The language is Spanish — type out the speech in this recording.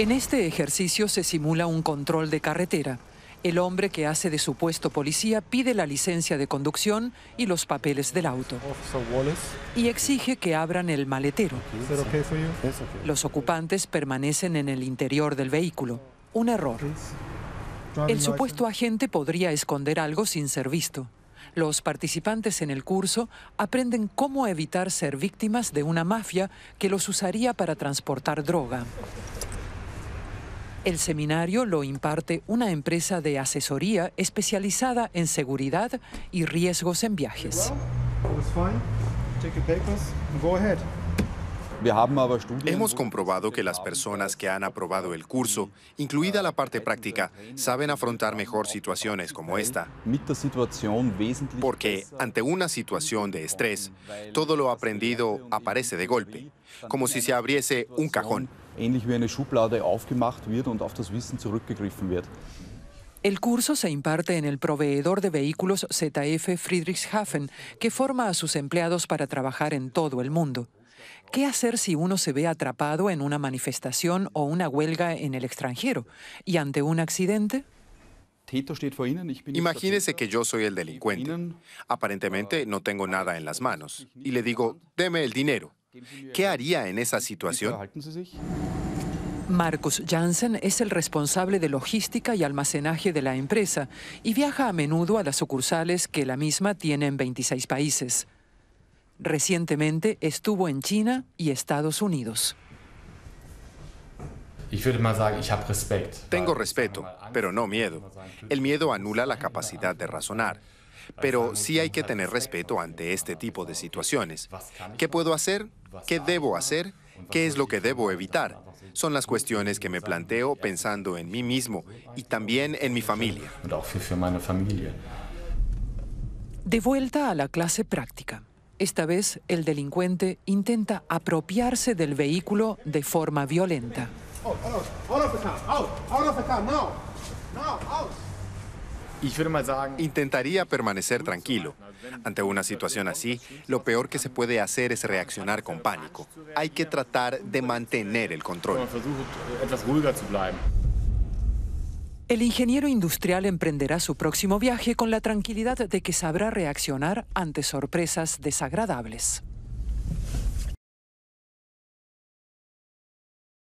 En este ejercicio se simula un control de carretera. El hombre que hace de supuesto policía pide la licencia de conducción y los papeles del auto. Y exige que abran el maletero. Los ocupantes permanecen en el interior del vehículo. Un error. El supuesto agente podría esconder algo sin ser visto. Los participantes en el curso aprenden cómo evitar ser víctimas de una mafia que los usaría para transportar droga. El seminario lo imparte una empresa de asesoría especializada en seguridad y riesgos en viajes. Hemos comprobado que las personas que han aprobado el curso, incluida la parte práctica, saben afrontar mejor situaciones como esta. Porque ante una situación de estrés, todo lo aprendido aparece de golpe, como si se abriese un cajón. El curso se imparte en el proveedor de vehículos ZF Friedrichshafen, que forma a sus empleados para trabajar en todo el mundo. ¿Qué hacer si uno se ve atrapado en una manifestación o una huelga en el extranjero? ¿Y ante un accidente? Imagínese que yo soy el delincuente. Aparentemente no tengo nada en las manos. Y le digo, deme el dinero. ¿Qué haría en esa situación? Marcus Jansen es el responsable de logística y almacenaje de la empresa y viaja a menudo a las sucursales que la misma tiene en 26 países. Recientemente estuvo en China y Estados Unidos. Tengo respeto, pero no miedo. El miedo anula la capacidad de razonar. Pero sí hay que tener respeto ante este tipo de situaciones. ¿Qué puedo hacer? ¿Qué debo hacer? ¿Qué es lo que debo evitar? Son las cuestiones que me planteo pensando en mí mismo y también en mi familia. De vuelta a la clase práctica. Esta vez el delincuente intenta apropiarse del vehículo de forma violenta. Intentaría permanecer tranquilo. Ante una situación así, lo peor que se puede hacer es reaccionar con pánico. Hay que tratar de mantener el control. El ingeniero industrial emprenderá su próximo viaje con la tranquilidad de que sabrá reaccionar ante sorpresas desagradables.